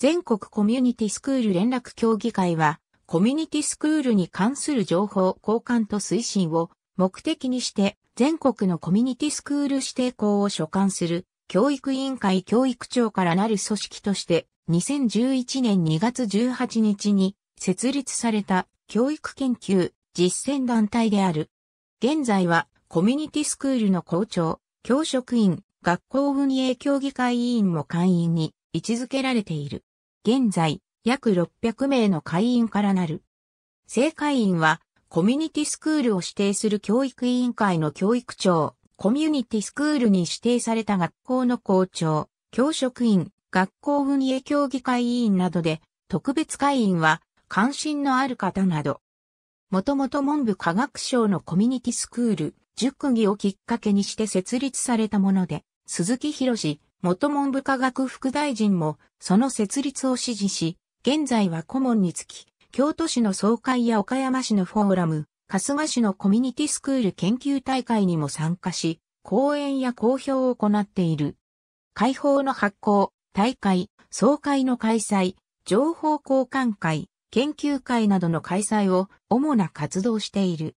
全国コミュニティスクール連絡協議会は、コミュニティスクールに関する情報交換と推進を目的にして、全国のコミュニティスクール指定校を所管する教育委員会教育長からなる組織として、2011年2月18日に設立された教育研究実践団体である。現在はコミュニティスクールの校長、教職員、学校運営協議会委員も会員に位置づけられている。現在、約600名の会員からなる。正会員は、コミュニティスクールを指定する教育委員会の教育長、コミュニティスクールに指定された学校の校長、教職員、学校運営協議会委員などで、特別会員は、関心のある方など。もともと文部科学省のコミュニティスクール、塾議をきっかけにして設立されたもので、鈴木博士、元文部科学副大臣もその設立を指示し、現在は顧問につき、京都市の総会や岡山市のフォーラム、春日市のコミュニティスクール研究大会にも参加し、講演や公表を行っている。会報の発行、大会、総会の開催、情報交換会、研究会などの開催を主な活動している。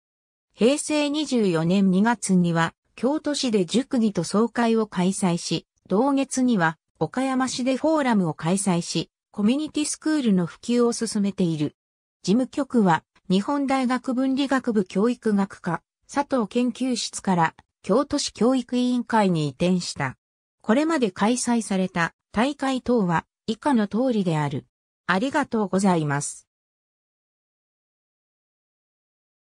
平成24年2月には、京都市で熟議と総会を開催し、同月には岡山市でフォーラムを開催し、コミュニティスクールの普及を進めている。事務局は日本大学文理学部教育学科佐藤研究室から京都市教育委員会に移転した。これまで開催された大会等は以下の通りである。ありがとうございます。